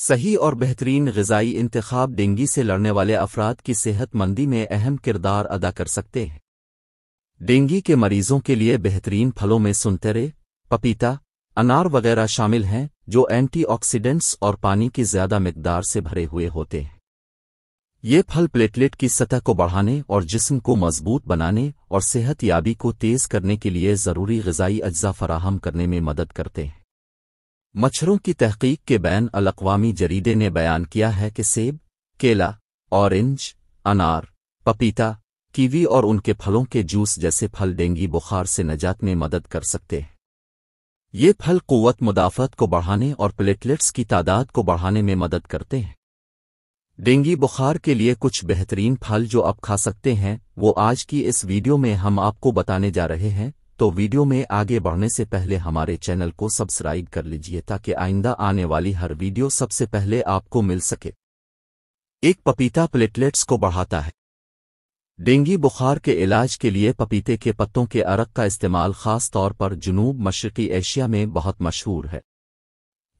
सही और बेहतरीन गजाई इंतखाब डेंगी से लड़ने वाले अफराद की सेहतमंदी में अहम किरदार अदा कर सकते हैं डेंगी के मरीजों के लिए बेहतरीन फलों में सुनतरे पपीता अनार वगैरह शामिल हैं जो एंटीऑक्सीडेंट्स और पानी की ज्यादा मकदार से भरे हुए होते हैं ये फल प्लेटलेट की सतह को बढ़ाने और जिस्म को मजबूत बनाने और सेहत याबी को तेज करने के लिए ज़रूरी गजाई अज्जा फराहम करने में मदद करते हैं मच्छरों की तहकीक के बैन अलकवामी जरीदे ने बयान किया है कि सेब केला ऑरेंज अनार पपीता कीवी और उनके फलों के जूस जैसे फल डेंगी बुखार से नजात में मदद कर सकते हैं ये फल क़वत मुदाफ़त को बढ़ाने और प्लेटलेट्स की तादाद को बढ़ाने में मदद करते हैं डेंगी बुखार के लिए कुछ बेहतरीन फल जो आप खा सकते हैं वो आज की इस वीडियो में हम आपको बताने जा रहे हैं तो वीडियो में आगे बढ़ने से पहले हमारे चैनल को सब्सक्राइब कर लीजिए ताकि आइंदा आने वाली हर वीडियो सबसे पहले आपको मिल सके एक पपीता प्लेटलेट्स को बढ़ाता है डेंगी बुखार के इलाज के लिए पपीते के पत्तों के अरक का इस्तेमाल खास तौर पर जुनूब मशरकी एशिया में बहुत मशहूर है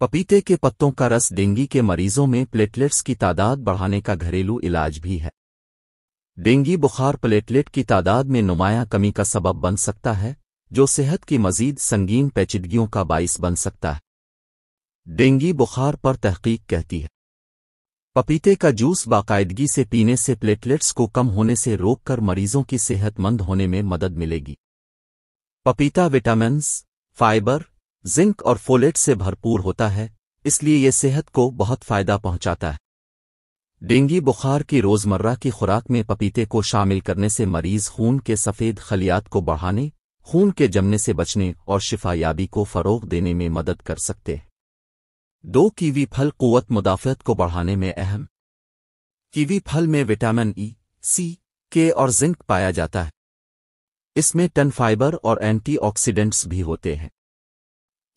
पपीते के पत्तों का रस डेंगी के मरीजों में प्लेटलेट्स की तादाद बढ़ाने का घरेलू इलाज भी है डेंगी बुखार प्लेटलेट की तादाद में नुमाया कमी का सबब बन सकता है जो सेहत की मजीद संगीन पेचिदगियों का बाइस बन सकता है डेंगी बुखार पर तहकीक कहती है पपीते का जूस बाकायदगी से पीने से प्लेटलेट्स को कम होने से रोककर मरीजों की सेहतमंद होने में मदद मिलेगी पपीता विटामिन्स, फाइबर जिंक और फोलेट से भरपूर होता है इसलिए ये सेहत को बहुत फायदा पहुंचाता है डेंगी बुखार की रोज़मर्रा की खुराक में पपीते को शामिल करने से मरीज खून के सफ़ेद खलियात को बढ़ाने खून के जमने से बचने और शिफायाबी को फ़रोग देने में मदद कर सकते हैं दो कीवी फल क़ुत मुदाफ़त को बढ़ाने में अहम कीवी फल में विटामिन ई सी के और जिंक पाया जाता है इसमें टन फाइबर और एंटीऑक्सीडेंट्स भी होते हैं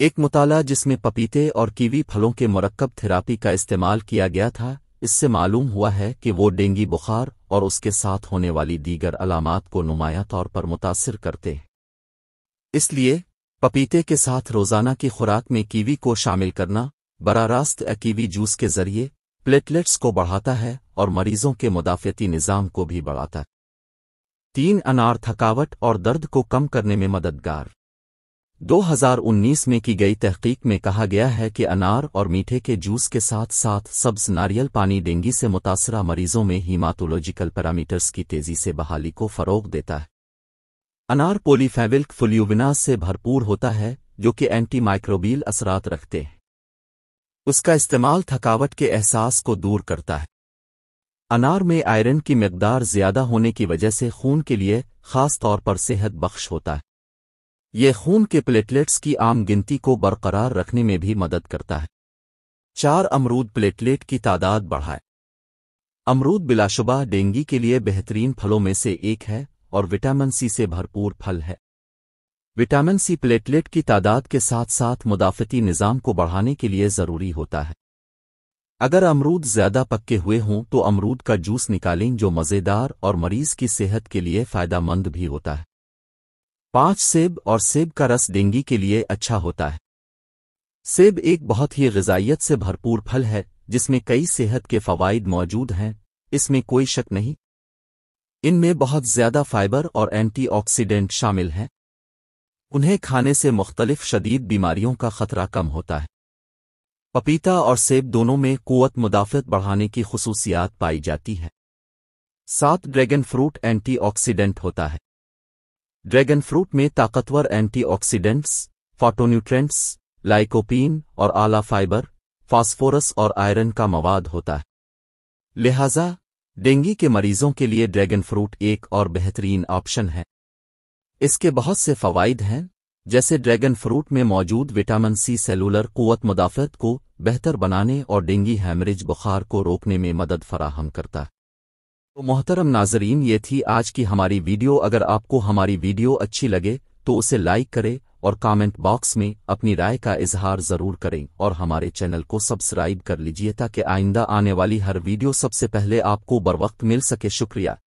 एक मुताला जिसमें पपीते और कीवी फलों के मरकब थेरापी का इस्तेमाल किया गया था इससे मालूम हुआ है कि वो डेंगी बुखार और उसके साथ होने वाली दीगर अलामत को नुमाया तौर पर मुतासर करते हैं इसलिए पपीते के साथ रोजाना की खुराक में कीवी को शामिल करना बरा रास्त कीवी जूस के जरिए प्लेटलेट्स को बढ़ाता है और मरीजों के मुदाफ़ती निज़ाम को भी बढ़ाता है तीन अनार थकावट और दर्द को कम करने में मददगार 2019 में की गई तहकीक में कहा गया है कि अनार और मीठे के जूस के साथ साथ सब्ज नारियल पानी डेंगी से मुतासरा मरीजों में हीमातोलॉजिकल पैरामीटर्स की तेजी से बहाली को फ़रोग देता है अनार पोलीफेविल्क फुल्यूविनास से भरपूर होता है जो कि एंटी माइक्रोबील असरात रखते हैं उसका इस्तेमाल थकावट के एहसास को दूर करता है अनार में आयरन की मकदार ज्यादा होने की वजह से खून के लिए खास तौर पर सेहत बख्श होता है ये खून के प्लेटलेट्स की आम गिनती को बरकरार रखने में भी मदद करता है चार अमरूद प्लेटलेट की तादाद बढ़ाए अमरूद बिलाशुबा डेंगी के लिए बेहतरीन फलों में से एक है और विटामिन सी से भरपूर फल है विटामिन सी प्लेटलेट की तादाद के साथ साथ मुदाफ़ती निज़ाम को बढ़ाने के लिए ज़रूरी होता है अगर अमरूद ज़्यादा पक्के हुए हों तो अमरूद का जूस निकालें जो मज़ेदार और मरीज़ की सेहत के लिए फ़ायदामंद भी होता है पांच सेब और सेब का रस डेंगी के लिए अच्छा होता है सेब एक बहुत ही गजाइत से भरपूर फल है जिसमें कई सेहत के फ़वाद मौजूद हैं इसमें कोई शक नहीं इनमें बहुत ज्यादा फाइबर और एंटीऑक्सीडेंट शामिल हैं उन्हें खाने से मुख्तलिफ शदीद बीमारियों का खतरा कम होता है पपीता और सेब दोनों में कुत मुदाफ़त बढ़ाने की खसूसियात पाई जाती है सात ड्रैगन फ्रूट एंटीऑक्सीडेंट होता है ड्रैगन फ्रूट में ताकतवर एंटीऑक्सीडेंट्स, फाटोन्यूट्रेंट्स लाइकोपीन और आला फाइबर फास्फोरस और आयरन का मवाद होता है लिहाजा डेंगू के मरीजों के लिए ड्रैगन फ्रूट एक और बेहतरीन ऑप्शन है इसके बहुत से फ़वाद हैं जैसे ड्रैगन फ्रूट में मौजूद विटामिन सी सेलुलर कुत मुदाफ़त को बेहतर बनाने और डेंगी हैमरेज बुखार को रोकने में मदद फराहम करता है तो मोहतरम नाजरीन ये थी आज की हमारी वीडियो अगर आपको हमारी वीडियो अच्छी लगे तो उसे लाइक करें और कमेंट बॉक्स में अपनी राय का इजहार ज़रूर करें और हमारे चैनल को सब्सक्राइब कर लीजिए ताकि आइंदा आने वाली हर वीडियो सबसे पहले आपको बर वक्त मिल सके शुक्रिया